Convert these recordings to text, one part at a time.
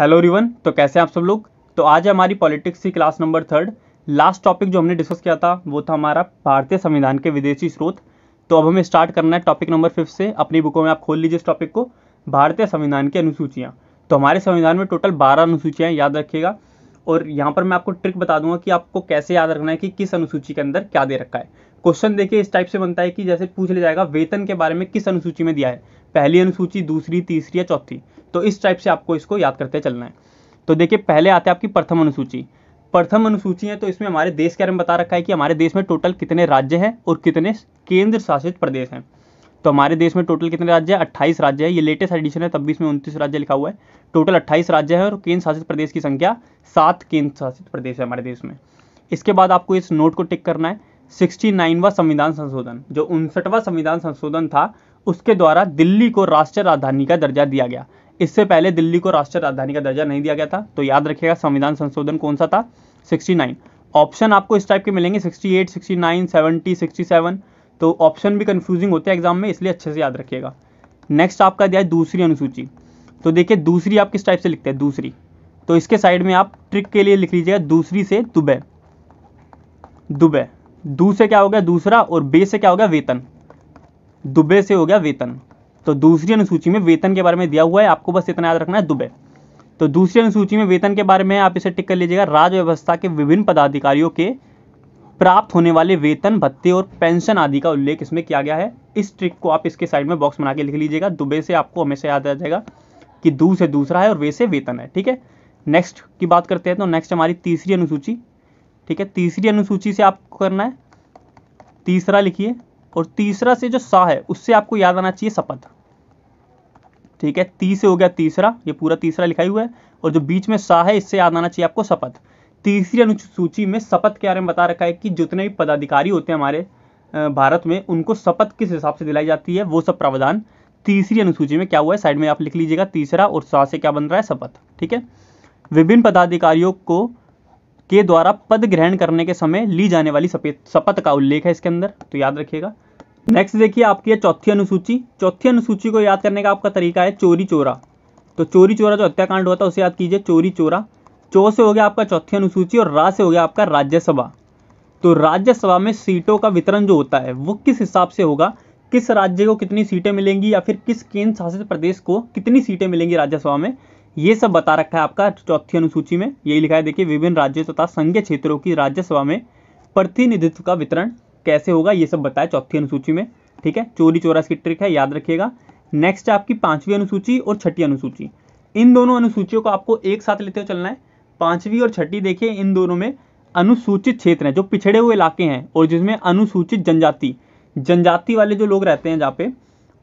hello रिवन तो कैसे हैं आप सब लोग तो आज हमारी पॉलिटिक्स की class number third last topic जो हमने डिस्कस किया था वो था हमारा भारतीय संविधान के विदेशी स्रोत तो अब हमें स्टार्ट करना है टॉपिक नंबर फिफ्थ से अपनी बुकों में आप खोल लीजिए इस टॉपिक को भारतीय संविधान की अनुसूचियाँ तो हमारे संविधान में टोटल बारह अनुसूचियाँ याद रखिएगा और यहाँ पर मैं आपको ट्रिक बता दूंगा कि आपको कैसे याद रखना है कि किस अनुसूची के अंदर क्या दे रखा है क्वेश्चन देखिए इस टाइप से बनता है कि जैसे पूछ लिया जाएगा वेतन के बारे में किस अनुसूची में दिया है पहली अनुसूची दूसरी तीसरी या चौथी तो इस टाइप से आपको इसको याद करते चलना है तो देखिए पहले आते हैं आपकी प्रथम अनुसूची प्रथम अनुसूची है तो इसमें हमारे देश के बारे में बता रखा है कि हमारे देश में टोटल कितने राज्य हैं और कितने केंद्र शासित प्रदेश हैं तो हमारे देश में टोटल कितने राज्य हैं अट्ठाईस राज्य है ये लेटेस्ट एडिशन है तब भी इसमें उनतीस राज्य लिखा हुआ है टोटल अट्ठाईस राज्य है और केंद्र शासित प्रदेश की संख्या सात केंद्र शासित प्रदेश है हमारे देश में इसके बाद आपको इस नोट को टिक करना है सिक्सटी नाइनवा संविधान संशोधन जो उनसठवा संविधान संशोधन था उसके द्वारा दिल्ली को राष्ट्रीय राजधानी का दर्जा दिया गया इससे पहले दिल्ली को राष्ट्रीय राजधानी का दर्जा नहीं दिया गया था तो याद रखिएगा संविधान संशोधन कौन सा था 69 ऑप्शन आपको इस टाइप के मिलेंगे 68, 69, 70, 67 तो ऑप्शन भी कंफ्यूजिंग होते हैं एग्जाम में इसलिए अच्छे से याद रखिएगा नेक्स्ट आपका दिया है दूसरी अनुसूची तो देखिए दूसरी आप किस टाइप से लिखते हैं दूसरी तो इसके साइड में आप ट्रिक के लिए लिख लीजिएगा दूसरी से दुबे दुबे दू से क्या हो गया दूसरा और बे से क्या हो गया वेतन दुबे से हो गया वेतन तो दूसरी अनुसूची में वेतन के बारे में दिया हुआ है आपको बस इतना याद रखना है दुबे तो दूसरी अनुसूची में वेतन के बारे में आप इसे टिक कर लीजिएगा राज्य व्यवस्था के विभिन्न पदाधिकारियों के प्राप्त होने वाले वेतन भत्ते और पेंशन आदि का उल्लेख इसमें किया गया है इस ट्रिक को आप इसके साइड में बॉक्स बना के लिख लीजिएगा दुबे से आपको हमेशा याद आ जाएगा कि दू से दूसरा है और वे से वेतन है ठीक है नेक्स्ट की बात करते हैं तो नेक्स्ट हमारी तीसरी अनुसूची ठीक है तीसरी अनुसूची से आपको करना है तीसरा लिखिए और तीसरा से जो सा है उससे आपको याद आना चाहिए शपथ ठीक है ती से हो गया तीसरा ये पूरा तीसरा लिखा हुआ है और जो बीच में सा है इससे याद आना चाहिए आपको शपथ तीसरी अनुसूची में शपथ के बारे में बता रखा है कि जितने भी पदाधिकारी होते हैं हमारे भारत में उनको शपथ किस हिसाब से दिलाई जाती है वो सब प्रावधान तीसरी अनुसूची में क्या हुआ है साइड में आप लिख लीजिएगा तीसरा और सा से क्या बन रहा है शपथ ठीक है विभिन्न पदाधिकारियों को के द्वारा पद ग्रहण करने के समय ली जाने वाली शपथ का उल्लेख है इसके अंदर तो याद रखिएगा नेक्स्ट देखिए आपकी है चौथी अनुसूची चौथी अनुसूची को याद करने का आपका तरीका है चोरी चोरा तो चोरी चोरा जो हत्याकांड हुआ था उसे याद कीजिए चोरी चोरा चो से हो गया आपका चौथी अनुसूची और रा से हो गया आपका राज्यसभा तो राज्यसभा में सीटों का वितरण जो होता है वो किस हिसाब से होगा किस राज्य को कितनी सीटें मिलेंगी या फिर किस केंद्र शासित प्रदेश को कितनी सीटें मिलेंगी राज्यसभा में ये सब बता रखा है आपका चौथी अनुसूची में यही लिखा है देखिए विभिन्न राज्यों तथा संघीय क्षेत्रों की राज्यसभा में प्रतिनिधित्व का वितरण कैसे होगा ये सब बताया चौथी अनुसूची में ठीक है चोरी चोरा की ट्रिक है याद रखिएगा नेक्स्ट आपकी पांचवी अनुसूची और छठी अनुसूची इन दोनों अनुसूचियों को आपको एक साथ लेते हुए चलना है पांचवी और छठी देखिए इन दोनों में अनुसूचित क्षेत्र हैं जो पिछड़े हुए इलाके हैं और जिसमें अनुसूचित जनजाति जनजाति वाले जो लोग रहते हैं जहाँ पे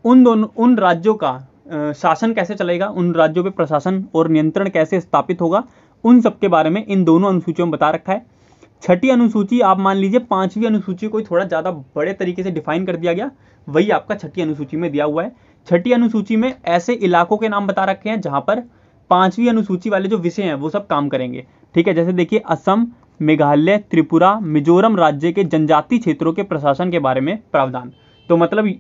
उन दोनों उन राज्यों का शासन कैसे चलेगा उन राज्यों पर प्रशासन और नियंत्रण कैसे स्थापित होगा उन सब के बारे में इन दोनों अनुसूचियों में बता रखा है छठी अनुसूची आप मान लीजिए पांचवी अनुसूची को थोड़ा ज़्यादा बड़े तरीके से डिफाइन कर दिया गया वही आपका छठी अनुसूची में दिया हुआ है छठी अनुसूची में ऐसे इलाकों के नाम बता रखे हैं जहां पर पांचवी अनुसूची वाले जो विषय हैं वो सब काम करेंगे ठीक है जैसे देखिए असम मेघालय त्रिपुरा मिजोरम राज्य के जनजातीय क्षेत्रों के प्रशासन के बारे में प्रावधान तो मतलब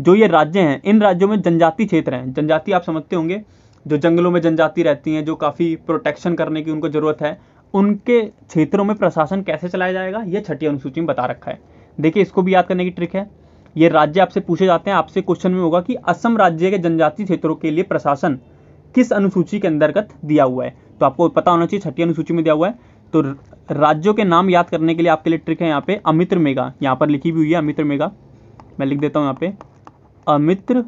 जो ये राज्य हैं इन राज्यों में जनजातीय क्षेत्र हैं जनजाति आप समझते होंगे जो जंगलों में जनजाति रहती हैं जो काफ़ी प्रोटेक्शन करने की उनको ज़रूरत है उनके क्षेत्रों में प्रशासन कैसे चलाया जाएगा यह छठी अनुसूची में बता रखा है देखिए इसको भी याद करने की ट्रिक है ये राज्य आपसे पूछे जाते हैं आपसे क्वेश्चन में होगा कि असम राज्य के जनजातीय क्षेत्रों के लिए प्रशासन किस अनुसूची के अंतर्गत दिया हुआ है तो आपको पता होना चाहिए छठी अनुसूची में दिया हुआ है तो राज्यों के नाम याद करने के लिए आपके लिए ट्रिक है यहाँ पे अमित्र मेगा यहाँ पर लिखी भी हुई है अमित्र मेगा मैं लिख देता हूँ यहाँ पे अमित्र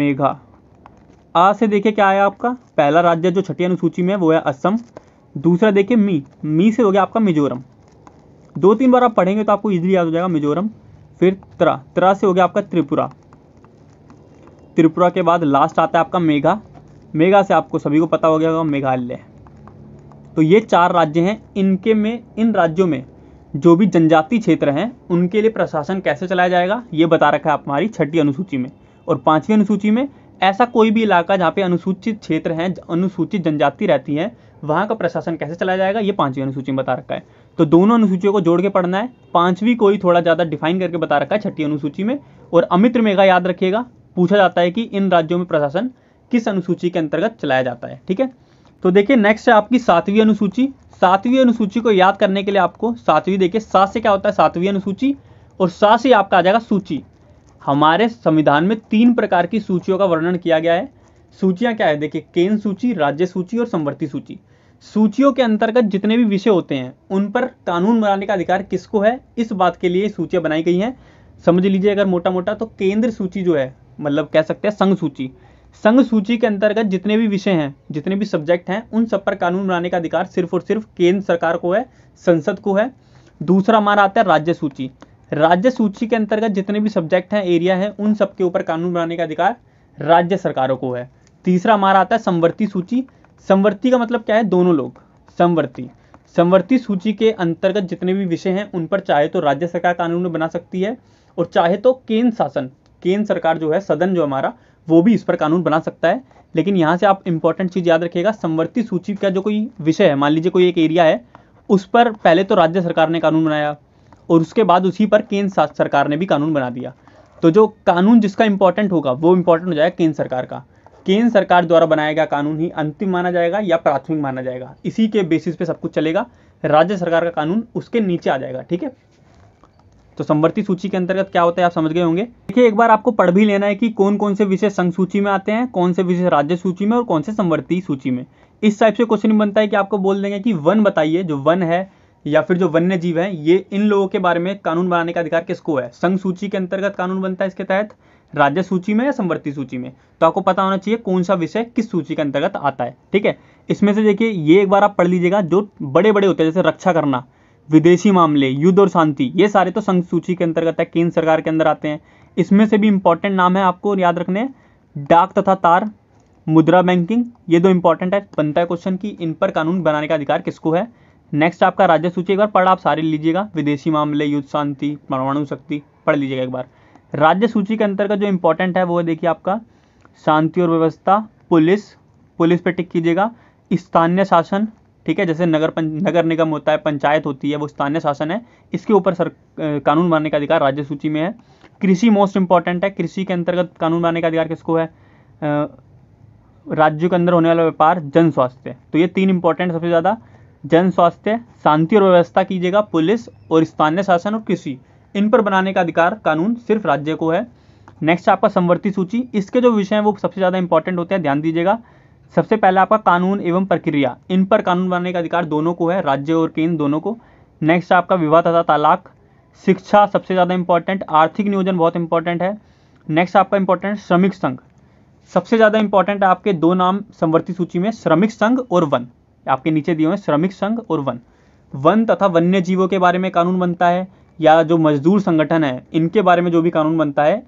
मेघा आ से देखिए क्या आया आपका पहला राज्य जो छठी अनुसूची में वो है असम दूसरा देखिए मी मी से हो गया आपका मिजोरम दो तीन बार आप पढ़ेंगे तो आपको इजीली याद हो जाएगा मिजोरम फिर त्रा त्रा से हो गया आपका त्रिपुरा त्रिपुरा के बाद लास्ट आता है आपका मेघा मेघा से आपको सभी को पता हो गया होगा मेघालय तो ये चार राज्य हैं इनके में इन राज्यों में जो भी जनजातीय क्षेत्र हैं उनके लिए प्रशासन कैसे चलाया जाएगा ये बता रखा है आप हमारी छठी अनुसूची में और पांचवी अनुसूची में ऐसा कोई भी इलाका जहाँ पे अनुसूचित क्षेत्र हैं अनुसूचित जनजाति रहती है वहाँ का प्रशासन कैसे चलाया जाएगा ये पाँचवीं अनुसूची में बता रखा है तो दोनों अनुसूचियों को जोड़ के पढ़ना है पाँचवीं को ही थोड़ा ज़्यादा डिफाइन करके बता रखा है छठी अनुसूची में और अमित्र मेघा याद रखिएगा पूछा जाता है कि इन राज्यों में प्रशासन किस अनुसूची के अंतर्गत चलाया जाता है ठीक है तो देखिए नेक्स्ट है आपकी सातवीं अनुसूची सातवीं अनुसूची को याद करने के लिए आपको सातवीं देखिए सात से क्या होता है सातवीं अनुसूची और सात से आपका आ जाएगा सूची हमारे संविधान में तीन प्रकार की सूचियों का वर्णन किया गया है सूचियां क्या है देखिए केंद्र सूची राज्य सूची और संवर्ती सूची सूचियों के अंतर्गत जितने भी विषय होते हैं उन पर कानून बनाने का अधिकार किसको है इस बात के लिए सूचियां बनाई गई हैं समझ लीजिए अगर मोटा मोटा तो केंद्र सूची जो है मतलब कह सकते हैं संघ सूची संघ सूची के अंतर्गत जितने भी विषय हैं जितने भी सब्जेक्ट हैं उन सब पर कानून बनाने का अधिकार सिर्फ और सिर्फ केंद्र सरकार को है संसद को है दूसरा हमारा आता है राज्य सूची राज्य सूची के अंतर्गत जितने भी सब्जेक्ट हैं एरिया हैं उन सब के ऊपर कानून बनाने का अधिकार राज्य सरकारों को है तीसरा हमारा आता है संवर्ती सूची संवर्ती का मतलब क्या है दोनों लोग संवर्ती संवर्ती सूची के अंतर्गत जितने भी विषय हैं उन पर चाहे तो राज्य सरकार कानून बना सकती है और चाहे तो केंद्र शासन केंद्र सरकार जो है सदन जो हमारा वो भी इस पर कानून बना सकता है लेकिन यहाँ से आप इंपॉर्टेंट चीज़ याद रखिएगा संवर्ती सूची का जो कोई विषय है मान लीजिए कोई एक एरिया है उस पर पहले तो राज्य सरकार ने कानून बनाया और उसके बाद उसी पर केंद्र सरकार ने भी कानून बना दिया तो जो कानून जिसका इंपॉर्टेंट होगा वो इंपॉर्टेंट हो जाएगा केंद्र सरकार का केंद्र सरकार द्वारा बनाया गया कानून ही अंतिम माना जाएगा या प्राथमिक माना जाएगा इसी के बेसिस पे सब कुछ चलेगा राज्य सरकार का कानून उसके नीचे आ जाएगा ठीक है तो संवर्ती सूची के अंतर्गत क्या होता है आप समझ गए होंगे देखिए एक बार आपको पढ़ भी लेना है कि कौन कौन से विषय संघ सूची में आते हैं कौन से विषय राज्य सूची में और कौन से संवर्ती सूची में इस टाइप से क्वेश्चन बनता है कि आपको बोल देंगे कि वन बताइए जो वन है या फिर जो वन्य जीव है ये इन लोगों के बारे में कानून बनाने का अधिकार किसको है संघ सूची के अंतर्गत कानून बनता है इसके तहत राज्य सूची में या संवर्ती सूची में तो आपको पता होना चाहिए कौन सा विषय किस सूची के अंतर्गत आता है ठीक है इसमें से देखिए ये एक बार आप पढ़ लीजिएगा जो बड़े बड़े होते हैं जैसे रक्षा करना विदेशी मामले युद्ध और शांति ये सारे तो संघ सूची के अंतर्गत है केंद्र सरकार के अंदर आते हैं इसमें से भी इंपॉर्टेंट नाम है आपको याद रखने डाक तथा तार मुद्रा बैंकिंग ये दो इंपॉर्टेंट है बनता है क्वेश्चन की इन पर कानून बनाने का अधिकार किसको है नेक्स्ट आपका राज्य सूची एक बार पढ़ आप सारे लीजिएगा विदेशी मामले युद्ध शांति परमाणु शक्ति पढ़ लीजिएगा एक बार राज्य सूची के अंतर्गत जो इंपॉर्टेंट है वो है देखिए आपका शांति और व्यवस्था पुलिस पुलिस पे टिक कीजिएगा स्थानीय शासन ठीक है जैसे नगर नगर निगम होता है पंचायत होती है वो स्थानीय शासन है इसके ऊपर सर कानून बनाने का अधिकार राज्य सूची में है कृषि मोस्ट इंपॉर्टेंट है कृषि के अंतर्गत कानून बनाने का अधिकार किसको है राज्यों के अंदर होने वाला व्यापार जन स्वास्थ्य तो ये तीन इंपॉर्टेंट सबसे ज़्यादा जन स्वास्थ्य शांति और व्यवस्था कीजिएगा पुलिस और स्थानीय शासन और कृषि इन पर बनाने का अधिकार कानून सिर्फ राज्य को है नेक्स्ट आपका संवर्ती सूची इसके जो विषय हैं वो सबसे ज़्यादा इंपॉर्टेंट होते हैं ध्यान दीजिएगा सबसे पहला आपका कानून एवं प्रक्रिया इन पर कानून बनाने का अधिकार दोनों को है राज्य और केंद्र दोनों को नेक्स्ट आपका विवाह तथा तालाक शिक्षा सबसे ज़्यादा इंपॉर्टेंट आर्थिक नियोजन बहुत इंपॉर्टेंट है नेक्स्ट आपका इंपॉर्टेंट श्रमिक संघ सबसे ज़्यादा इंपॉर्टेंट आपके दो नाम संवर्ती सूची में श्रमिक संघ और वन आपके नीचे दिए हुए श्रमिक संघ और वन वन तथा वन्य जीवों के बारे में कानून बनता है या जो मजदूर संगठन है इनके बारे में जो भी कानून बनता है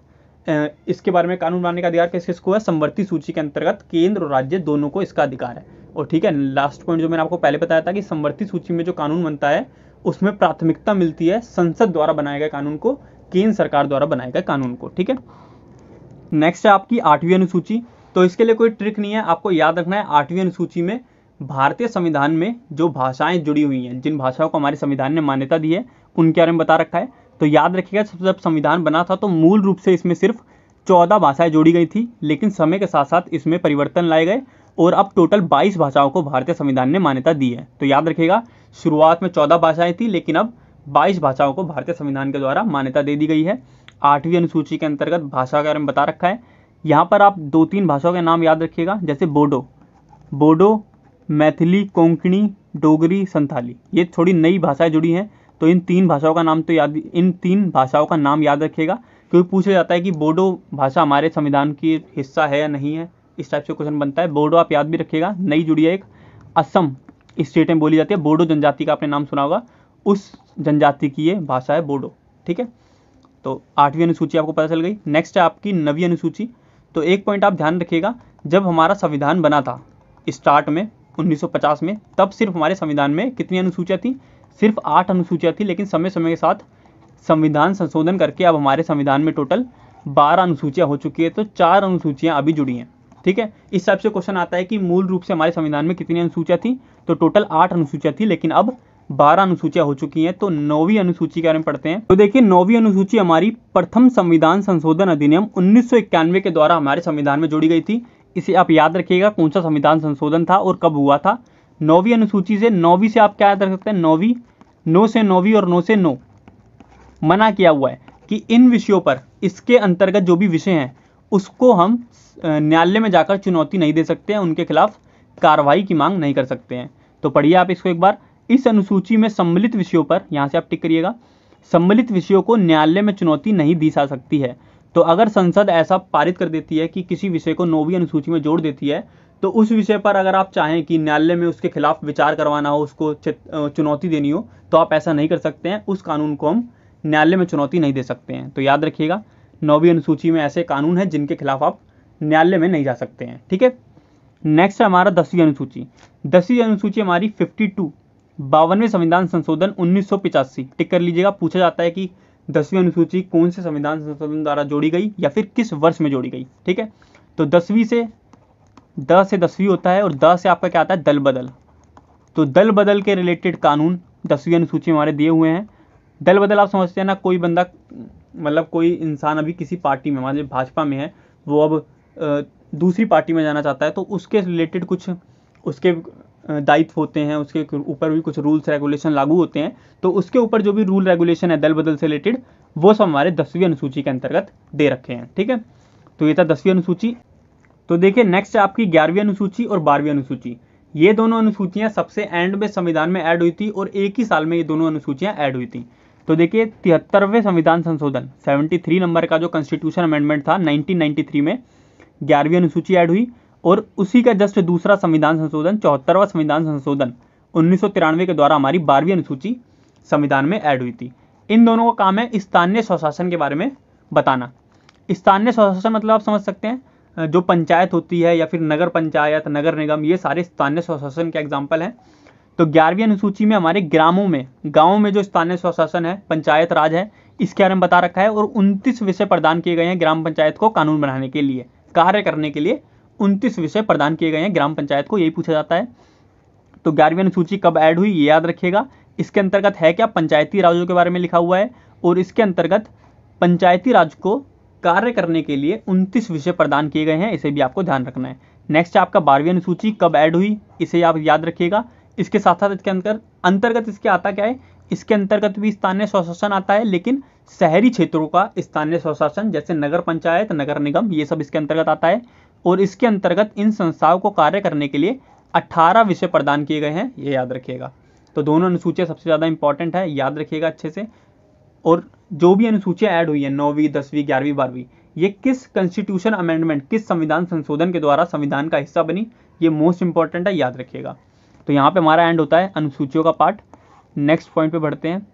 इसके बारे में कानून बनाने का अधिकार किस किसको है संवर्ती सूची के अंतर्गत केंद्र और राज्य दोनों को इसका अधिकार है और ठीक है लास्ट पॉइंट जो मैंने आपको पहले बताया था कि संवर्ती सूची में जो कानून बनता है उसमें प्राथमिकता मिलती है संसद द्वारा बनाए गए कानून को केंद्र सरकार द्वारा बनाए गए कानून को ठीक है नेक्स्ट है आपकी आठवीं अनुसूची तो इसके लिए कोई ट्रिक नहीं है आपको याद रखना है आठवीं अनुसूची में भारतीय संविधान में जो भाषाएं जुड़ी हुई हैं जिन भाषाओं को हमारे संविधान ने मान्यता दी है उनके बारे में बता रखा है तो याद रखिएगा जब संविधान बना था तो मूल रूप से इसमें सिर्फ चौदह भाषाएं जोड़ी गई थी लेकिन समय के साथ साथ इसमें परिवर्तन लाए गए और अब टोटल 22 भाषाओं को भारतीय संविधान ने मान्यता दी है तो याद रखिएगा शुरुआत में 14 भाषाएं थी लेकिन अब 22 भाषाओं को भारतीय संविधान के द्वारा मान्यता दे दी गई है आठवीं अनुसूची के अंतर्गत भाषा के बारे में बता रखा है यहाँ पर आप दो तीन भाषाओं के नाम याद रखिएगा जैसे बोडो बोडो मैथिली कोंकणी डोगरी संथाली ये थोड़ी नई भाषाएं जुड़ी हैं तो इन तीन भाषाओं का नाम तो याद इन तीन भाषाओं का नाम याद रखेगा क्योंकि पूछा जाता है कि बोडो भाषा हमारे संविधान की हिस्सा है या नहीं है इस टाइप से क्वेश्चन बनता है बोडो आप याद भी रखिएगा नई जुड़ी एक असम स्टेट में बोली जाती है बोडो जनजाति का आपने नाम सुना होगा उस जनजाति की ये भाषा है बोडो ठीक है तो आठवीं अनुसूची आपको पता चल गई नेक्स्ट है आपकी नवी अनुसूची तो एक पॉइंट आप ध्यान रखिएगा जब हमारा संविधान बना था स्टार्ट में 1950 में तब सिर्फ हमारे संविधान में कितनी अनुसूचियाँ थी सिर्फ आठ अनुसूचियाँ थी लेकिन समय समय के साथ संविधान संशोधन करके अब हमारे संविधान में टोटल बारह अनुसूचियाँ हो चुकी है तो चार अनुसूचियाँ अभी जुड़ी हैं ठीक है इस हिसाब से क्वेश्चन आता है कि मूल रूप से हमारे संविधान में कितनी अनुसूचियाँ थी तो टोटल आठ अनुसूचियाँ थी लेकिन अब बारह अनुसूचियाँ हो चुकी हैं तो नौवीं अनुसूची के बारे में पढ़ते हैं तो देखिए नौवीं अनुसूची हमारी प्रथम संविधान संशोधन अधिनियम उन्नीस के द्वारा हमारे संविधान में जोड़ी गई थी इसे आप याद रखिएगा कौन सा संविधान संशोधन था और कब हुआ था नौवीं अनुसूची से नौवीं से आप क्या याद रख सकते हैं नौवीं नौ से नौवीं और नौ से नौ मना किया हुआ है कि इन विषयों पर इसके अंतर्गत जो भी विषय हैं उसको हम न्यायालय में जाकर चुनौती नहीं दे सकते हैं उनके खिलाफ कार्रवाई की मांग नहीं कर सकते हैं तो पढ़िए आप इसको एक बार इस अनुसूची में सम्मिलित विषयों पर यहाँ से आप टिक करिएगा सम्मिलित विषयों को न्यायालय में चुनौती नहीं दी जा सकती है तो अगर संसद ऐसा पारित कर देती है कि किसी विषय को नौवीं अनुसूची में जोड़ देती है तो उस विषय पर अगर आप चाहें कि न्यायालय में उसके खिलाफ विचार करवाना हो उसको चुनौती देनी हो तो आप ऐसा नहीं कर सकते हैं उस कानून को हम न्यायालय में चुनौती नहीं दे सकते हैं तो याद रखिएगा नौवीं अनुसूची में ऐसे कानून हैं जिनके खिलाफ आप न्यायालय में नहीं जा सकते हैं ठीक है नेक्स्ट है हमारा दसवीं अनुसूची दसवीं अनुसूची हमारी फिफ्टी टू बावनवें संविधान संशोधन उन्नीस टिक कर लीजिएगा पूछा जाता है कि दसवीं अनुसूची कौन से संविधान संशोधन द्वारा जोड़ी गई या फिर किस वर्ष में जोड़ी गई ठीक है तो दसवीं से द से दसवीं होता है और द से आपका क्या आता है दल बदल तो दल बदल के रिलेटेड कानून दसवीं अनुसूची हमारे दिए हुए हैं दल बदल आप समझते हैं ना कोई बंदा मतलब कोई इंसान अभी किसी पार्टी में मान भाजपा में है वो अब दूसरी पार्टी में जाना चाहता है तो उसके रिलेटेड कुछ उसके दायित्व होते हैं उसके ऊपर भी कुछ रूल्स रेगुलेशन लागू होते हैं तो उसके ऊपर जो भी रूल रेगुलेशन है दल बदल से रिलेटेड वो सब हमारे दसवीं अनुसूची के अंतर्गत दे रखे हैं ठीक है तो ये था दसवीं अनुसूची तो देखिए नेक्स्ट आपकी ग्यारहवीं अनुसूची और बारहवीं अनुसूची ये दोनों अनुसूचियां सबसे एंड में संविधान में ऐड हुई थी और एक ही साल में ये दोनों अनुसूचियां ऐड हुई थी तो देखिए तिहत्तरवें संविधान संशोधन 73 नंबर का जो कॉन्स्टिट्यूशन अमेंडमेंट था 1993 में ग्यारहवीं अनुसूची ऐड हुई और उसी का जस्ट दूसरा संविधान संशोधन चौहत्तरवा संविधान संशोधन उन्नीस के द्वारा हमारी बारहवीं अनुसूची संविधान में ऐड हुई थी इन दोनों का काम है स्थानीय स्वशासन के बारे में बताना स्थानीय स्वशासन मतलब आप समझ सकते हैं जो पंचायत होती है या फिर नगर पंचायत नगर निगम ये सारे स्थानीय स्वशासन के एग्जाम्पल हैं तो ग्यारहवीं अनुसूची में हमारे ग्रामों में गाँव में जो स्थानीय स्वशासन है पंचायत राज है इसके बारे में बता रखा है और उनतीस विषय प्रदान किए गए हैं ग्राम पंचायत को कानून बनाने के लिए कार्य करने के लिए उनतीस विषय प्रदान किए गए हैं ग्राम पंचायत को यही पूछा जाता है तो ग्यारहवीं अनुसूची कब ऐड हुई ये याद रखिएगा इसके अंतर्गत है क्या पंचायती राजों के बारे में लिखा हुआ है और इसके अंतर्गत पंचायती राज को कार्य करने के लिए उनतीस विषय प्रदान किए गए हैं इसे भी आपको ध्यान रखना है नेक्स्ट आपका बारहवीं अनुसूची कब ऐड हुई इसे आप याद रखिएगा इसके साथ साथ इसके अंतर अंतर्गत इसके आता क्या है इसके अंतर्गत भी स्थानीय स्वशासन आता है लेकिन शहरी क्षेत्रों का स्थानीय स्वशासन जैसे नगर पंचायत नगर निगम ये सब इसके अंतर्गत आता है और इसके अंतर्गत इन संस्थाओं को कार्य करने के लिए 18 विषय प्रदान किए गए हैं ये याद रखिएगा तो दोनों अनुसूचियाँ सबसे ज़्यादा इंपॉर्टेंट है याद रखिएगा अच्छे से और जो भी अनुसूचियां ऐड हुई है नौवीं दसवीं ग्यारहवीं बारहवीं ये किस कॉन्स्टिट्यूशन अमेंडमेंट किस संविधान संशोधन के द्वारा संविधान का हिस्सा बनी ये मोस्ट इंपॉर्टेंट है याद रखिएगा तो यहाँ पे हमारा एंड होता है अनुसूचियों का पार्ट नेक्स्ट पॉइंट पे बढ़ते हैं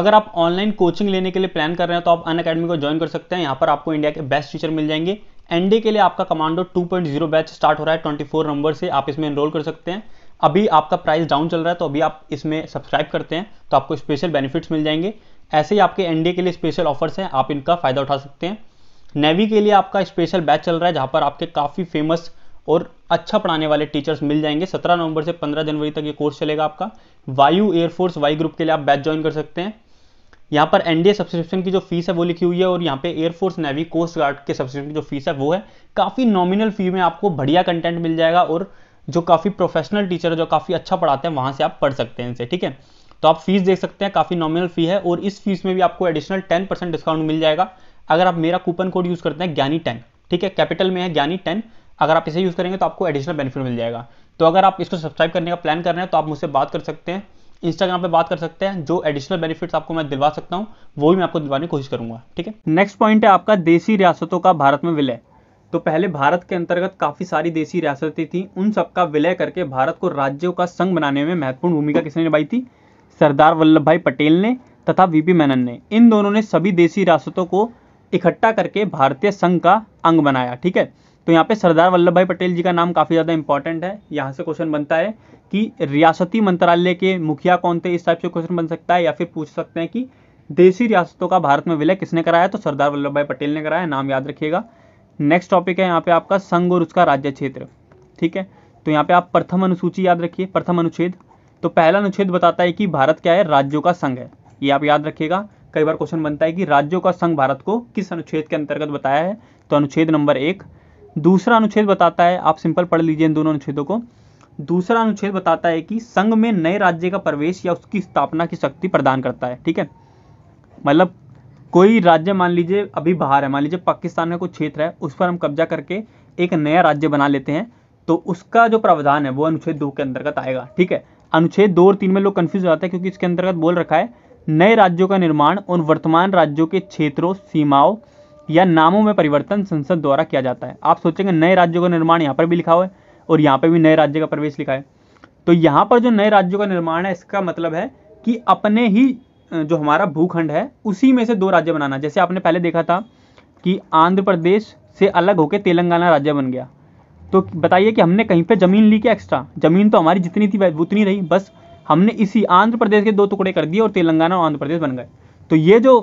अगर आप ऑनलाइन कोचिंग लेने के लिए प्लान कर रहे हैं तो आप अन अकेडमी को ज्वाइन कर सकते हैं यहाँ पर आपको इंडिया के बेस्ट टीचर मिल जाएंगे एनडे के लिए आपका कमांडो 2.0 बैच स्टार्ट हो रहा है 24 नंबर से आप इसमें एनरोल कर सकते हैं अभी आपका प्राइस डाउन चल रहा है तो अभी आप इसमें सब्सक्राइब करते हैं तो आपको स्पेशल बेनिफिट्स मिल जाएंगे ऐसे ही आपके एनडीए के लिए स्पेशल ऑफर्स हैं आप इनका फ़ायदा उठा सकते हैं नेवी के लिए आपका स्पेशल बैच चल रहा है जहां पर आपके काफ़ी फेमस और अच्छा पढ़ाने वाले टीचर्स मिल जाएंगे 17 नवंबर से 15 जनवरी तक ये कोर्स चलेगा आपका वायु एयरफोर्स वाई ग्रुप के लिए आप बैच ज्वाइन कर सकते हैं यहाँ पर एनडीए सब्सक्रिप्शन की जो फीस है वो लिखी हुई है और यहाँ पे एयरफोर्स नेवी कोस्ट गार्ड के सब्सक्रिप्शन की जो फीस है वो है काफ़ी नॉमिनल फी में आपको बढ़िया कंटेंट मिल जाएगा और जो काफ़ी प्रोफेशनल टीचर है जो काफ़ी अच्छा पढ़ाते हैं वहाँ से आप पढ़ सकते हैं इनसे ठीक है तो आप फीस देख सकते हैं काफ़ी नॉमिनल फी है और इस फीस में भी आपको एडिशनल टेन परसेंट डिस्काउंट मिल जाएगा अगर आप मेरा कूपन कोड यूज़ करते हैं ज्ञानी टेन ठीक है कैपिटल में है ज्ञानी टेन अगर आप इसे यूज़ करेंगे तो आपको एडिशनल बेनिफिट मिल जाएगा तो अगर आप इसको सब्सक्राइब करने का प्लान कर रहे हैं तो आप मुझसे बात कर सकते हैं इंस्टाग्राम पे बात कर सकते हैं जो एडिशनल बेनिफिट्स आपको मैं दिलवा सकता हूँ वो भी मैं आपको दिलवाने की कोशिश करूंगा ठीक है नेक्स्ट पॉइंट है आपका देसी रियासतों का भारत में विलय तो पहले भारत के अंतर्गत काफ़ी सारी देशी रियासतें थीं उन सबका विलय करके भारत को राज्यों का संघ बनाने में महत्वपूर्ण भूमिका किसने निभाई थी सरदार वल्लभ भाई पटेल ने तथा वीपी मेनन ने इन दोनों ने सभी देशी रियासतों को इकट्ठा करके भारतीय संघ का अंग बनाया ठीक है तो यहाँ पे सरदार वल्लभ भाई पटेल जी का नाम काफ़ी ज़्यादा इंपॉर्टेंट है यहाँ से क्वेश्चन बनता है कि रियासती मंत्रालय के मुखिया कौन थे इस टाइप से क्वेश्चन बन सकता है या फिर पूछ सकते हैं कि देशी रियासतों का भारत में विलय किसने कराया तो सरदार वल्लभ भाई पटेल ने कराया नाम याद रखिएगा नेक्स्ट टॉपिक है यहाँ पे आपका संघ और उसका राज्य क्षेत्र ठीक है तो यहाँ पे आप प्रथम अनुसूची याद रखिए प्रथम अनुच्छेद तो पहला अनुच्छेद बताता है कि भारत क्या है राज्यों का संघ है ये आप याद रखिएगा कई बार क्वेश्चन बनता है कि राज्यों का संघ भारत को किस अनुच्छेद के अंतर्गत बताया है तो अनुच्छेद नंबर एक दूसरा अनुच्छेद बताता है आप सिंपल पढ़ लीजिए इन दोनों अनुच्छेदों को दूसरा अनुच्छेद बताता है कि संघ में नए राज्य का प्रवेश या उसकी स्थापना की शक्ति प्रदान करता है ठीक है मतलब कोई राज्य मान लीजिए अभी बाहर है मान लीजिए पाकिस्तान में कोई क्षेत्र है उस पर हम कब्जा करके एक नया राज्य बना लेते हैं तो उसका जो प्रावधान है वो अनुच्छेद दो के अंतर्गत आएगा ठीक है अनुच्छेद दो और तीन में लोग कन्फ्यूज हो जाते हैं क्योंकि इसके अंतर्गत बोल रखा है नए राज्यों का निर्माण उन वर्तमान राज्यों के क्षेत्रों सीमाओं या नामों में परिवर्तन संसद द्वारा किया जाता है आप सोचेंगे नए राज्यों का निर्माण यहाँ पर भी लिखा हुआ है और यहाँ पर भी नए राज्य का प्रवेश लिखा है तो यहाँ पर जो नए राज्यों का निर्माण है इसका मतलब है कि अपने ही जो हमारा भूखंड है उसी में से दो राज्य बनाना जैसे आपने पहले देखा था कि आंध्र प्रदेश से अलग होकर तेलंगाना राज्य बन गया तो बताइए कि हमने कहीं पे ज़मीन ली क्या एक्स्ट्रा ज़मीन तो हमारी जितनी थी उतनी रही बस हमने इसी आंध्र प्रदेश के दो टुकड़े कर दिए और तेलंगाना और आंध्र प्रदेश बन गए तो ये जो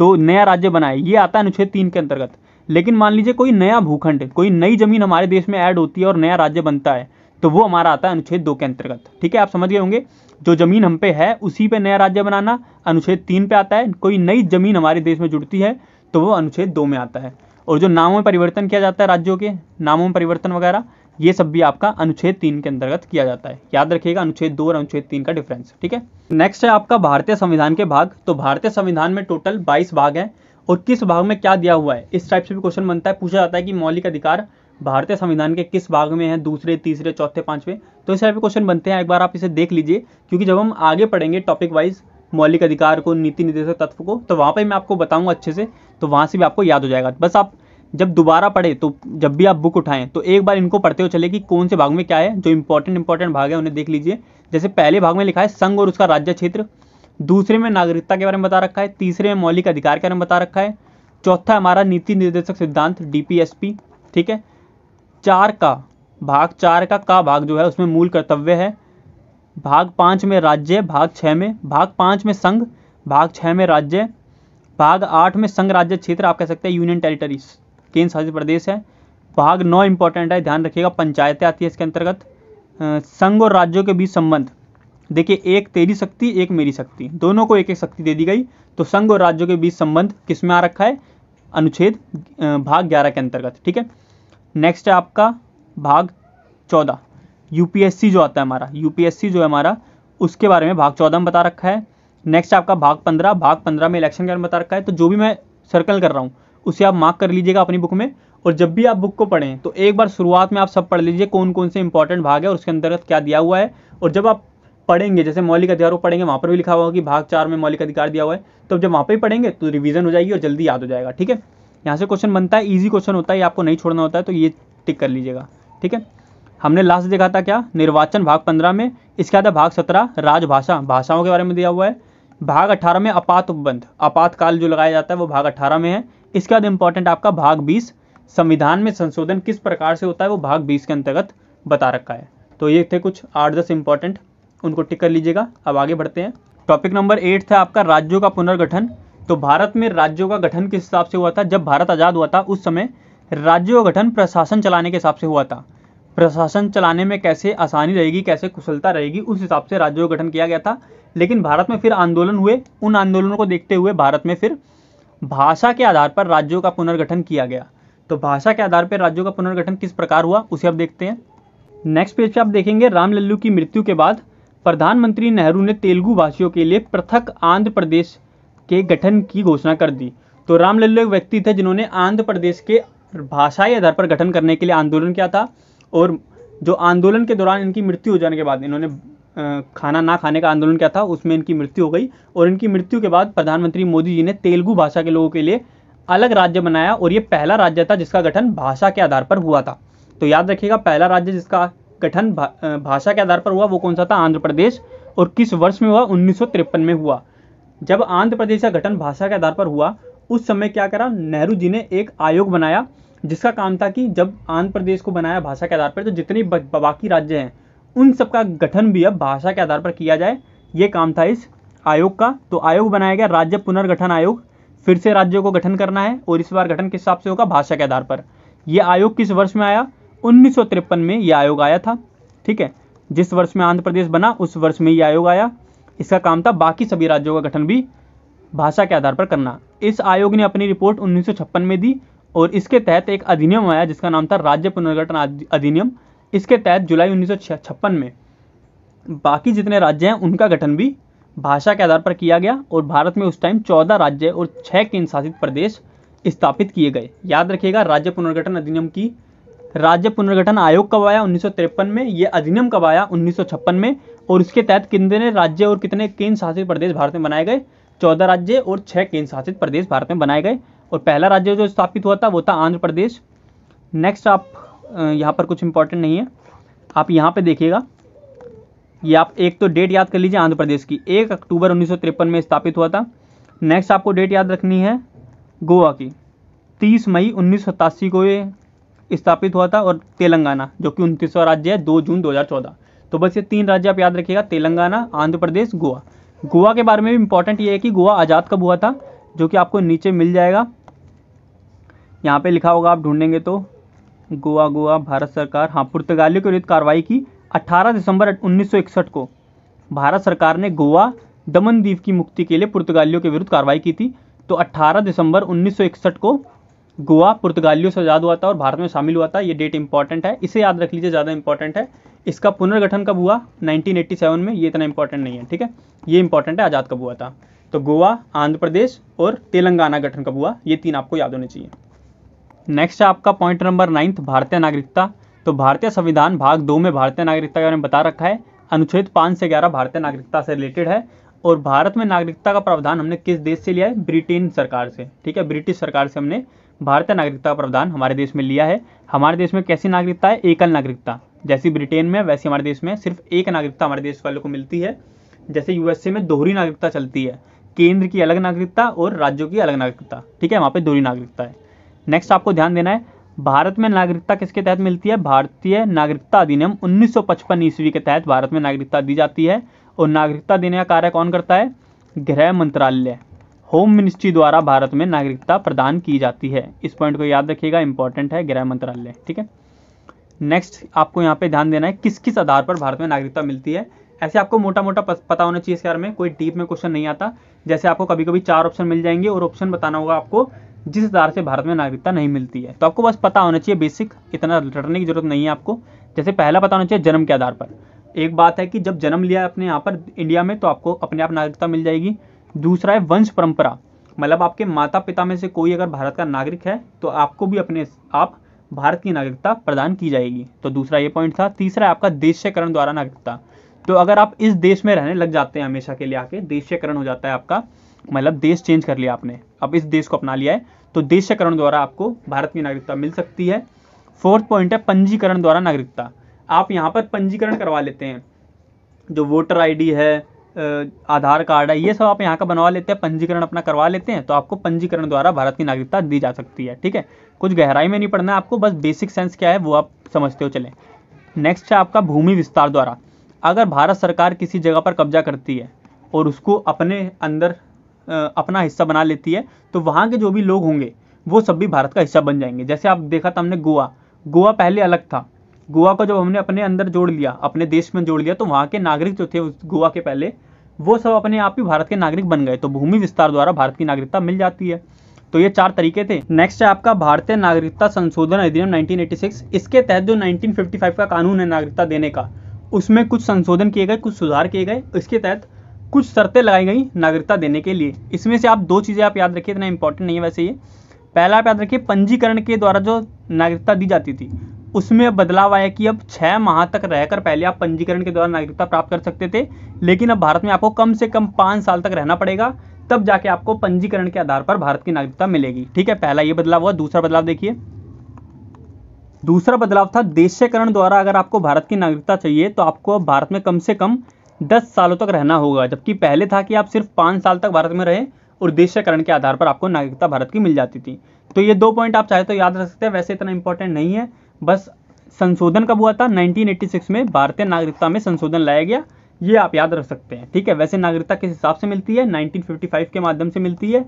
दो नया राज्य बनाए ये आता है अनुच्छेद तीन के अंतर्गत लेकिन मान लीजिए कोई नया भूखंड कोई नई ज़मीन हमारे देश में ऐड होती है और नया राज्य बनता है तो वो हमारा आता है अनुच्छेद दो के अंतर्गत ठीक है आप समझ गए होंगे जो जमीन हम पे है उसी पे नया राज्य बनाना अनुच्छेद तीन पे आता है कोई नई जमीन हमारे देश में जुड़ती है तो वो अनुच्छेद दो में आता है और जो नामों में परिवर्तन किया जाता है राज्यों के नामों में परिवर्तन वगैरह ये सब भी आपका अनुच्छेद तीन के अंतर्गत किया जाता है याद रखिएगा अनुच्छेद दो और अनुच्छेद तीन का डिफरेंस ठीक है नेक्स्ट है आपका भारतीय संविधान के भाग तो भारतीय संविधान में टोटल बाईस भाग है और किस भाग में क्या दिया हुआ है इस टाइप से भी क्वेश्चन बनता है पूछा जाता है कि मौलिक अधिकार भारतीय संविधान के किस भाग में है दूसरे तीसरे चौथे पांचवें तो इस टाइप के क्वेश्चन बनते हैं एक बार आप इसे देख लीजिए क्योंकि जब हम आगे पढ़ेंगे टॉपिक वाइज मौलिक अधिकार को नीति निर्देशक तत्व को तो वहाँ पर मैं आपको बताऊँगा अच्छे से तो वहाँ से भी आपको याद हो जाएगा बस आप जब दोबारा पढ़े तो जब भी आप बुक उठाएं तो एक बार इनको पढ़ते हो चले कि कौन से भाग में क्या है जो इंपॉर्टेंट इंपॉर्टेंट भाग है उन्हें देख लीजिए जैसे पहले भाग में लिखा है संघ और उसका राज्य क्षेत्र दूसरे में नागरिकता के बारे में बता रखा है तीसरे में मौलिक अधिकार के बारे में बता रखा है चौथा हमारा नीति निर्देशक सिद्धांत डीपीएसपी ठीक है चार का भाग चार का का भाग जो है उसमें मूल कर्तव्य है भाग पाँच में राज्य भाग छः में भाग पाँच में संघ भाग छः में राज्य भाग आठ में संघ राज्य क्षेत्र आप कह सकते हैं यूनियन टेरिटरीज केंद्र शासित प्रदेश है भाग नौ इंपॉर्टेंट है ध्यान रखिएगा पंचायतें आती है इसके अंतर्गत संघ और राज्यों के बीच संबंध देखिए एक तेरी शक्ति एक मेरी शक्ति दोनों को एक एक शक्ति दे दी गई तो संघ और राज्यों के बीच संबंध किसमें आ रखा है अनुच्छेद भाग ग्यारह के अंतर्गत ठीक है नेक्स्ट है आपका भाग चौदह यूपीएससी जो आता है हमारा यूपीएससी जो है हमारा उसके बारे में भाग चौदह में बता रखा है नेक्स्ट आपका भाग पंद्रह भाग पंद्रह में इलेक्शन के बारे में बता रखा है तो जो भी मैं सर्कल कर रहा हूँ उसे आप मार्क कर लीजिएगा अपनी बुक में और जब भी आप बुक को पढ़ें तो एक बार शुरुआत में आप सब पढ़ लीजिए कौन कौन से इंपॉर्टेंट भाग है और उसके अंतर्गत क्या दिया हुआ है और जब आप पढ़ेंगे जैसे मौलिक अधिकारों पढ़ेंगे वहाँ पर भी लिखा हुआ कि भाग चार में मौलिक अधिकार दिया हुआ है तो जब वहाँ पर ही पढ़ेंगे तो रिविजन हो जाएगी और जल्दी याद हो जाएगा ठीक है यहाँ से क्वेश्चन बनता है ईजी क्वेश्चन होता है ये आपको नहीं छोड़ना होता है तो ये टिक कर लीजिएगा ठीक है हमने लास्ट देखा था क्या निर्वाचन भाग पंद्रह में इसके बाद भाग सत्रह राजभाषा भाषाओं के बारे में दिया हुआ है भाग अठारह में अपात उपबंध आपातकाल जो लगाया जाता है वो भाग अठारह में है इसके बाद इंपॉर्टेंट आपका भाग बीस संविधान में संशोधन किस प्रकार से होता है वो भाग बीस के अंतर्गत बता रखा है तो ये थे कुछ आठ दस इंपॉर्टेंट उनको टिक कर लीजिएगा अब आगे बढ़ते हैं टॉपिक नंबर एट था आपका राज्यों का पुनर्गठन तो भारत में राज्यों का गठन किस हिसाब से हुआ था जब भारत आज़ाद हुआ था उस समय राज्यों का गठन प्रशासन चलाने के हिसाब से हुआ था प्रशासन चलाने में कैसे आसानी रहेगी कैसे कुशलता रहेगी उस हिसाब से राज्यों का गठन किया गया था लेकिन भारत में फिर आंदोलन हुए उन आंदोलनों को देखते हुए भारत में फिर भाषा के आधार पर राज्यों का पुनर्गठन किया गया तो भाषा के आधार पर राज्यों का पुनर्गठन किस प्रकार हुआ उसे आप देखते हैं नेक्स्ट पेज पर आप देखेंगे रामलल्लू की मृत्यु के बाद प्रधानमंत्री नेहरू ने तेलुगु भाषियों के लिए पृथक आंध्र प्रदेश के गठन की घोषणा कर दी तो रामलल्लू एक व्यक्ति थे जिन्होंने आंध्र प्रदेश के भाषाई आधार पर गठन करने के लिए आंदोलन किया था और जो आंदोलन के दौरान इनकी मृत्यु हो जाने के बाद इन्होंने खाना ना खाने का आंदोलन किया था उसमें इनकी मृत्यु हो गई और इनकी मृत्यु के बाद प्रधानमंत्री मोदी जी ने तेलुगु भाषा के लोगों के लिए अलग राज्य बनाया और ये पहला राज्य था जिसका गठन भाषा के आधार पर हुआ था तो याद रखिएगा पहला राज्य जिसका गठन भाषा के आधार पर हुआ वो कौन सा था आंध्र प्रदेश और किस वर्ष में हुआ उन्नीस में हुआ जब आंध्र प्रदेश का गठन भाषा के आधार पर हुआ उस समय क्या करा नेहरू जी ने एक आयोग बनाया जिसका काम था कि जब आंध्र प्रदेश को बनाया भाषा के आधार पर तो जितने बाकी राज्य हैं उन सबका गठन भी अब भाषा के आधार पर किया जाए ये काम था इस आयोग का तो आयोग बनाया गया राज्य पुनर्गठन आयोग फिर से राज्यों को गठन करना है और इस बार गठन किस हिसाब से होगा भाषा के आधार पर यह आयोग किस वर्ष में आया उन्नीस में यह आयोग आया था ठीक है जिस वर्ष में आंध्र प्रदेश बना उस वर्ष में ये आयोग आया इसका काम था बाकी सभी राज्यों का गठन भी भाषा के आधार पर करना इस आयोग ने अपनी रिपोर्ट उन्नीस में दी और इसके तहत एक अधिनियम आया जिसका नाम था राज्य पुनर्गठन अधिनियम इसके तहत जुलाई उन्नीस में बाकी जितने राज्य हैं उनका गठन भी भाषा के आधार पर किया गया और भारत में उस टाइम चौदह राज्य और छः केंद्र शासित प्रदेश स्थापित किए गए याद रखिएगा राज्य पुनर्गठन अधिनियम की राज्य पुनर्गठन आयोग कब आया उन्नीस में यह अधिनियम कब आया उन्नीस में और इसके तहत कितने राज्य और कितने केंद्र शासित प्रदेश भारत में बनाए गए चौदह राज्य और छः केंद्र शासित प्रदेश भारत में बनाए गए और पहला राज्य जो स्थापित हुआ था वो था आंध्र प्रदेश नेक्स्ट आप यहाँ पर कुछ इंपॉर्टेंट नहीं है आप यहाँ पे देखिएगा ये आप एक तो डेट याद कर लीजिए आंध्र प्रदेश की एक अक्टूबर उन्नीस में स्थापित हुआ था नेक्स्ट आपको डेट याद रखनी है गोवा की तीस मई उन्नीस को ये स्थापित हुआ था और तेलंगाना जो कि उनतीसवा राज्य है दो जून 2014 तो बस ये तीन राज्य आप याद रखिएगा तेलंगाना आंध्र प्रदेश गोवा गोवा के बारे में भी इंपॉर्टेंट ये है कि गोवा आज़ाद कब हुआ था जो कि आपको नीचे मिल जाएगा यहाँ पे लिखा होगा आप ढूंढेंगे तो गोवा गोवा भारत सरकार हाँ पुर्तगालियों के विरुद्ध कार्रवाई की 18 दिसंबर 1961 को भारत सरकार ने गोवा दमन द्वीप की मुक्ति के लिए पुर्तगालियों के विरुद्ध कार्रवाई की थी तो 18 दिसंबर 1961 को गोवा पुर्तगालियों से आज़ाद हुआ था और भारत में शामिल हुआ था ये डेट इंपॉर्टेंट है इसे याद रख लीजिए ज़्यादा इंपॉर्टेंट है इसका पुनर्गठन कब हुआ 1987 में ये इतना इंपॉर्टेंट नहीं है ठीक है ये इंपॉर्टेंट है आज़ाद कब हुआ था तो गोवा आंध्र प्रदेश और तेलंगाना गठन कब हुआ ये तीन आपको याद होने चाहिए नेक्स्ट आपका पॉइंट नंबर नाइन्थ भारतीय नागरिकता तो भारतीय संविधान भाग दो में भारतीय नागरिकता के बारे में बता रखा है अनुच्छेद पाँच से ग्यारह भारतीय नागरिकता से रिलेटेड है और भारत में नागरिकता का प्रावधान हमने किस देश से लिया है ब्रिटेन सरकार से ठीक है ब्रिटिश सरकार से हमने भारतीय नागरिकता प्रावधान हमारे देश में लिया है हमारे देश में कैसी नागरिकता है एकल नागरिकता जैसी ब्रिटेन में वैसी हमारे देश में सिर्फ एक नागरिकता हमारे देश वालों को मिलती है जैसे यूएसए में दोहरी नागरिकता चलती है केंद्र की अलग नागरिकता और राज्यों की अलग नागरिकता ठीक है वहाँ पर दोहरी नागरिकता है नेक्स्ट आपको ध्यान देना है भारत में नागरिकता किसके तहत मिलती है भारतीय नागरिकता अधिनियम 1955 ईस्वी के तहत भारत में नागरिकता दी जाती है और नागरिकता देने का कार्य कौन करता है गृह मंत्रालय होम मिनिस्ट्री द्वारा भारत में नागरिकता प्रदान की जाती है इस पॉइंट को याद रखिएगा इंपॉर्टेंट है गृह मंत्रालय ठीक है नेक्स्ट आपको यहाँ पे ध्यान देना है किस किस आधार पर भारत में नागरिकता मिलती है ऐसे आपको मोटा मोटा पता होना चाहिए इसके बारे में कोई डीप में क्वेश्चन नहीं आता जैसे आपको कभी कभी चार ऑप्शन मिल जाएंगे और ऑप्शन बताना होगा आपको जिस आधार से भारत में नागरिकता नहीं मिलती है तो आपको बस पता होना चाहिए बेसिक इतना रटने की जरूरत नहीं है आपको जैसे पहला पता होना चाहिए जन्म के आधार पर एक बात है कि जब जन्म लिया अपने यहाँ पर इंडिया में तो आपको अपने आप नागरिकता मिल जाएगी दूसरा है वंश परंपरा मतलब आपके माता पिता में से कोई अगर भारत का नागरिक है तो आपको भी अपने आप भारत की नागरिकता प्रदान की जाएगी तो दूसरा ये पॉइंट था तीसरा है आपका देशीयकरण द्वारा नागरिकता तो अगर आप इस देश में रहने लग जाते हैं हमेशा के लिए आके देशीयकरण हो जाता है आपका मतलब देश चेंज कर लिया आपने अब इस देश को अपना लिया है तो देशीयकरण द्वारा आपको भारत की नागरिकता मिल सकती है फोर्थ पॉइंट है पंजीकरण द्वारा नागरिकता आप यहाँ पर पंजीकरण करवा लेते हैं जो वोटर आईडी है आधार कार्ड है ये सब आप यहाँ का बनवा लेते हैं पंजीकरण अपना करवा लेते हैं तो आपको पंजीकरण द्वारा भारत की नागरिकता दी जा सकती है ठीक है कुछ गहराई में नहीं पढ़ना आपको बस बेसिक सेंस क्या है वो आप समझते हो चले नेक्स्ट है आपका भूमि विस्तार द्वारा अगर भारत सरकार किसी जगह पर कब्जा करती है और उसको अपने अंदर अपना हिस्सा बना लेती है तो वहाँ के जो भी लोग होंगे वो सब भी भारत का हिस्सा बन जाएंगे जैसे आप देखा था हमने गोवा गोवा पहले अलग था गोवा को जब हमने अपने अंदर जोड़ लिया अपने देश में जोड़ लिया तो वहाँ के नागरिक जो थे उस गोवा के पहले वो सब अपने आप ही भारत के नागरिक बन गए तो भूमि विस्तार द्वारा भारत की नागरिकता मिल जाती है तो ये चार तरीके थे नेक्स्ट है आपका भारतीय नागरिकता संशोधन अधिनियम 1986 इसके तहत जो 1955 का कानून है नागरिकता देने का उसमें कुछ संशोधन किए गए कुछ सुधार किए गए इसके तहत कुछ शर्तें लगाई गई नागरिकता देने के लिए इसमें से आप दो चीज़ें आप याद रखिए इतना इंपॉर्टेंट नहीं है वैसे ये पहला आप याद रखिए पंजीकरण के द्वारा जो नागरिकता दी जाती थी उसमें बदलाव आया कि अब छः माह तक रहकर पहले आप पंजीकरण के द्वारा नागरिकता प्राप्त कर सकते थे लेकिन अब भारत में आपको कम से कम पाँच साल तक रहना पड़ेगा तब जाके आपको पंजीकरण के आधार पर भारत की नागरिकता मिलेगी ठीक है पहला ये बदलाव हुआ दूसरा बदलाव देखिए दूसरा बदलाव था देशीयकरण द्वारा अगर आपको भारत की नागरिकता चाहिए तो आपको अब भारत में कम से कम दस सालों तक रहना होगा जबकि पहले था कि आप सिर्फ पाँच साल तक भारत में रहे और देशीयकरण के आधार पर आपको नागरिकता भारत की मिल जाती थी तो ये दो पॉइंट आप चाहे तो याद रख सकते हैं वैसे इतना इंपॉर्टेंट नहीं है बस संशोधन कब हुआ था 1986 में भारतीय नागरिकता में संशोधन लाया गया ये आप याद रख सकते हैं ठीक है वैसे नागरिकता किस हिसाब से मिलती है 1955 के माध्यम से मिलती है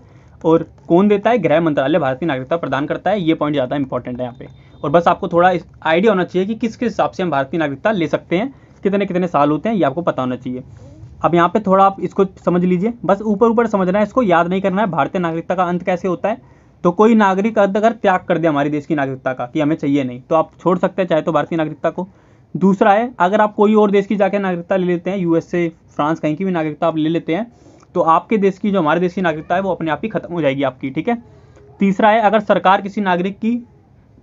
और कौन देता है गृह मंत्रालय भारतीय नागरिकता प्रदान करता है ये पॉइंट ज़्यादा इंपॉर्टेंट है यहाँ पे और बस आपको थोड़ा आइडिया होना चाहिए कि किस किस हिसाब से हम भारतीय नागरिकता ले सकते हैं कितने कितने साल होते हैं ये आपको पता होना चाहिए अब यहाँ पे थोड़ा आप इसको समझ लीजिए बस ऊपर ऊपर समझना है इसको याद नहीं करना है भारतीय नागरिकता का अंत कैसे होता है तो कोई नागरिक अगर त्याग कर दे हमारे देश की नागरिकता का कि हमें चाहिए नहीं तो आप छोड़ सकते हैं चाहे तो भारतीय नागरिकता को दूसरा है अगर आप कोई और देश की जाकर नागरिकता ले लेते हैं यूएसए फ्रांस कहीं की भी नागरिकता आप ले लेते हैं तो आपके देश की जो हमारे देश की नागरिकता है वो अपने आप ही खत्म हो जाएगी आपकी ठीक है तीसरा है अगर सरकार किसी नागरिक की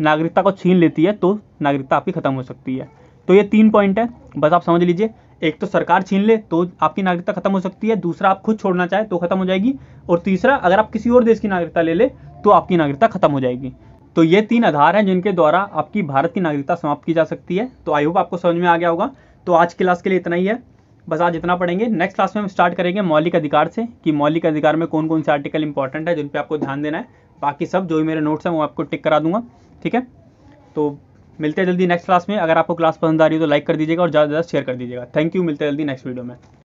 नागरिकता को छीन लेती है तो नागरिकता आपकी खत्म हो सकती है तो ये तीन पॉइंट है बस आप समझ लीजिए एक तो सरकार छीन ले तो आपकी नागरिकता खत्म हो सकती है दूसरा आप खुद छोड़ना चाहे तो खत्म हो जाएगी और तीसरा अगर आप किसी और देश की नागरिकता ले ले तो आपकी नागरिकता खत्म हो जाएगी तो ये तीन आधार हैं जिनके द्वारा आपकी भारत की नागरिकता समाप्त की जा सकती है तो आई होप आपको समझ में आ गया होगा तो आज क्लास के लिए इतना ही है बस आज इतना पढ़ेंगे नेक्स्ट क्लास में हम स्टार्ट करेंगे मौलिक अधिकार से कि मौलिक अधिकार में कौन कौन से आर्टिकल इंपॉर्टेंट है जिन पर आपको ध्यान देना है बाकी सब जो भी मेरे नोट्स हैं वो आपको टिक करा दूंगा ठीक है तो मिलते हैं जल्दी नेक्स्ट क्लास में अगर आपको क्लास पसंद आ रही है तो लाइक कर दीजिएगा और ज़्यादा से ज़्यादा शेयर कर दीजिएगा थैंक यू मिलते हैं जल्दी नेक्स्ट वीडियो में